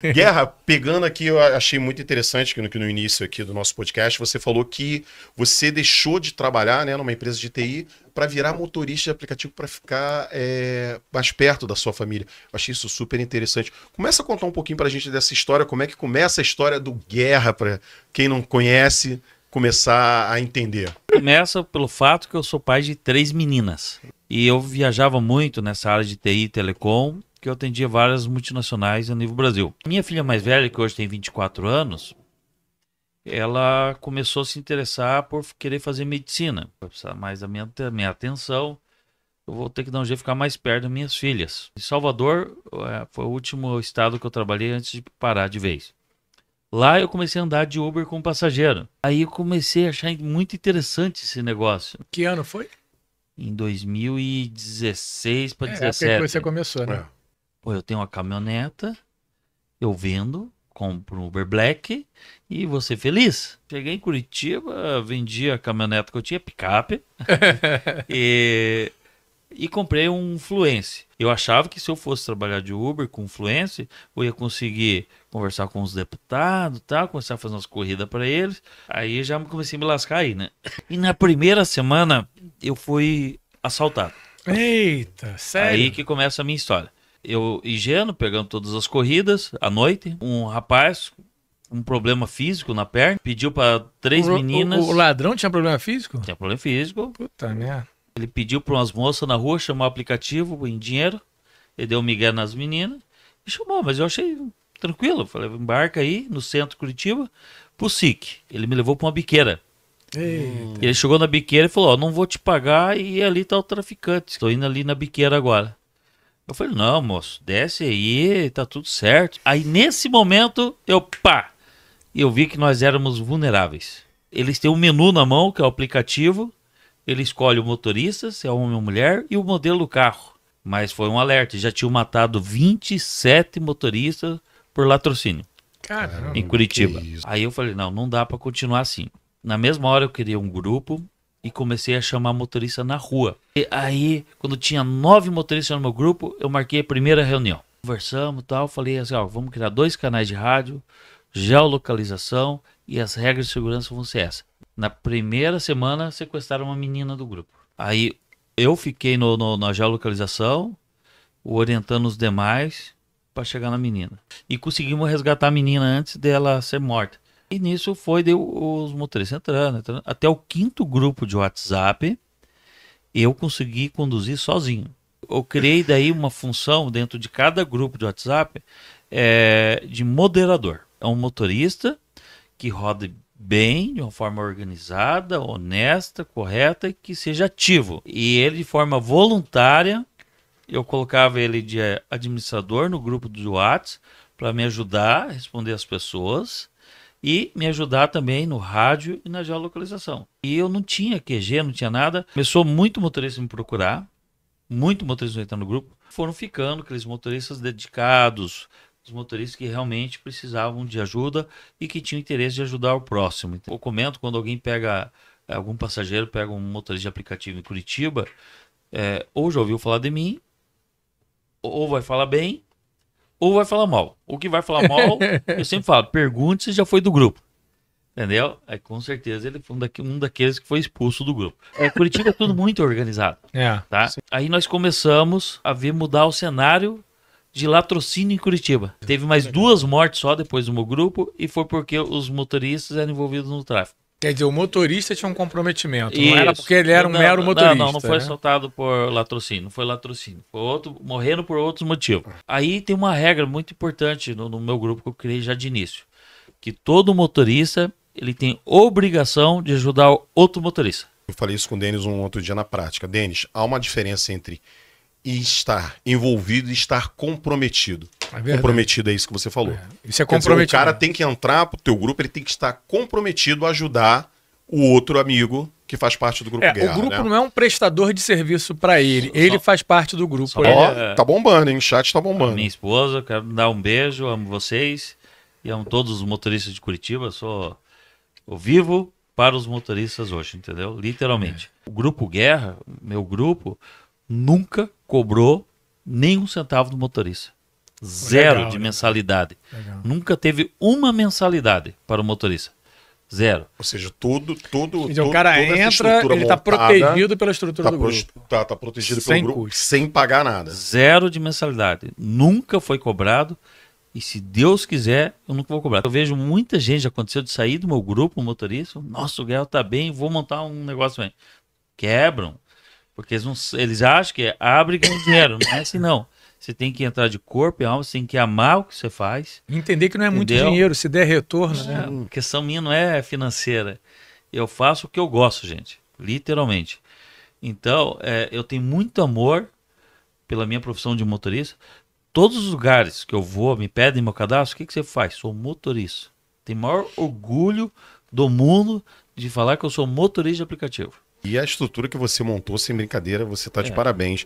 Guerra, pegando aqui, eu achei muito interessante que no, que no início aqui do nosso podcast você falou que você deixou de trabalhar né, numa empresa de TI para virar motorista de aplicativo para ficar é, mais perto da sua família. Eu achei isso super interessante. Começa a contar um pouquinho para a gente dessa história, como é que começa a história do Guerra, para quem não conhece começar a entender. Começa pelo fato que eu sou pai de três meninas. E eu viajava muito nessa área de TI, telecom, que eu atendia várias multinacionais a nível Brasil. Minha filha mais velha, que hoje tem 24 anos, ela começou a se interessar por querer fazer medicina. Vai precisar mais da minha, minha atenção. Eu vou ter que dar um jeito de ficar mais perto das minhas filhas. Em Salvador é, foi o último estado que eu trabalhei antes de parar de vez. Lá eu comecei a andar de Uber com passageiro. Aí eu comecei a achar muito interessante esse negócio. Que ano foi? Em 2016 para é, 17. É, que você começou, né? É. Pô, eu tenho uma caminhoneta, eu vendo, compro um Uber Black e você feliz. Cheguei em Curitiba, vendi a caminhoneta que eu tinha, picape, e, e comprei um Fluence. Eu achava que se eu fosse trabalhar de Uber com Fluence, eu ia conseguir conversar com os deputados, tal, começar a fazer umas corridas para eles. Aí já comecei a me lascar aí, né? E na primeira semana eu fui assaltado. Eita, sério? Aí que começa a minha história eu higieno, pegando todas as corridas à noite. Um rapaz um problema físico na perna, pediu para três o, meninas. O, o, ladrão tinha problema físico? Tinha problema físico. Puta merda. Ele pediu para umas moças na rua chamar o aplicativo em dinheiro. Ele deu um migué nas meninas e chamou, mas eu achei tranquilo. Falei, embarca aí no centro de Curitiba pro SIC. Ele me levou para uma biqueira. Eita. Ele chegou na biqueira e falou: Ó, não vou te pagar. E ali tá o traficante. Estou indo ali na biqueira agora. Eu falei, não, moço, desce aí, tá tudo certo. Aí nesse momento, eu pá, eu vi que nós éramos vulneráveis. Eles têm um menu na mão, que é o aplicativo, ele escolhe o motorista, se é homem ou mulher, e o modelo do carro. Mas foi um alerta, já tinham matado 27 motoristas por latrocínio. Caramba, em Curitiba. Aí eu falei, não, não dá para continuar assim. Na mesma hora eu queria um grupo e comecei a chamar motorista na rua. E aí, quando tinha nove motoristas no meu grupo, eu marquei a primeira reunião. Conversamos tal, falei assim, ó, vamos criar dois canais de rádio, geolocalização e as regras de segurança vão ser essas. Na primeira semana, sequestraram uma menina do grupo. Aí eu fiquei no, no na geolocalização, orientando os demais para chegar na menina. E conseguimos resgatar a menina antes dela ser morta. E nisso foi deu, os motoristas entrando, entrando. Até o quinto grupo de WhatsApp, eu consegui conduzir sozinho. Eu criei daí uma função dentro de cada grupo de WhatsApp é, de moderador. É um motorista que roda bem, de uma forma organizada, honesta, correta e que seja ativo. E ele, de forma voluntária, eu colocava ele de administrador no grupo do WhatsApp para me ajudar a responder as pessoas e me ajudar também no rádio e na geolocalização. E eu não tinha QG, não tinha nada. Começou muito motorista me procurar, muito motorista entrando no grupo. Foram ficando aqueles motoristas dedicados, os motoristas que realmente precisavam de ajuda e que tinham interesse de ajudar o próximo. Então, eu comento quando alguém pega, eh, algum passageiro pega um motorista de aplicativo em Curitiba, é, ou já ouviu falar de mim, ou vai falar bem, ou vai falar mal. O que vai falar mal, eu sempre falo, pergunte se já foi do grupo. Entendeu? Aí com certeza ele foi um, daqu um daqueles que foi expulso do grupo. É, Curitiba é tudo muito organizado. É, tá? Aí nós começamos a ver mudar o cenário de latrocínio em Curitiba. Teve mais duas mortes só depois do meu grupo e foi porque os motoristas eram envolvidos no tráfico. Quer dizer, o motorista tinha um comprometimento, Isso. não era porque ele era um mero motorista. Não, não, não foi né? soltado por latrocínio, não foi latrocínio. Foi outro, morrendo por outros motivos. Aí tem uma regra muito importante no, no, meu grupo que eu criei já de início, que todo motorista, ele tem obrigação de ajudar outro motorista. Eu falei isso com o Denis um outro dia na prática. Denis, há uma diferença entre estar envolvido e estar comprometido. É comprometido, é isso que você falou. É. Isso é comprometido. o cara tem que entrar pro teu grupo, ele tem que estar comprometido a ajudar o outro amigo que faz parte do grupo é, Guerra, O grupo né? não é um prestador de serviço para ele, ele só... faz parte do grupo. tá bombando, hein? O chat tá bombando. minha esposa, quero dar um beijo, amo vocês e amo todos os motoristas de Curitiba, sou ao vivo para os motoristas hoje, entendeu? Literalmente. É. O grupo Guerra, meu grupo, nunca cobrou nenhum centavo do motorista. Zero Legal, de mensalidade. Legal. Nunca teve uma mensalidade para o motorista. Zero. Ou seja, tudo, tudo. Então, o cara entra, ele está protegido pela estrutura tá do grupo. Está tá protegido sem pelo grupo, custo. sem pagar nada. Zero de mensalidade. Nunca foi cobrado. E se Deus quiser, eu nunca vou cobrar. Eu vejo muita gente, já aconteceu de sair do meu grupo, motorista, nossa, o Gael tá bem, vou montar um negócio bem. Quebram. Porque eles, não, eles acham que é abre e ganha dinheiro. Não é assim, não. Você tem que entrar de corpo e alma, você tem que amar o que você faz. Entender que não é entendeu? muito dinheiro, se der retorno. Né? A questão minha não é financeira. Eu faço o que eu gosto, gente. Literalmente. Então, é, eu tenho muito amor pela minha profissão de motorista. Todos os lugares que eu vou, me pedem meu cadastro, o que, que você faz? Sou motorista. Tenho maior orgulho do mundo de falar que eu sou motorista de aplicativo. E a estrutura que você montou, sem brincadeira, você está é. de parabéns.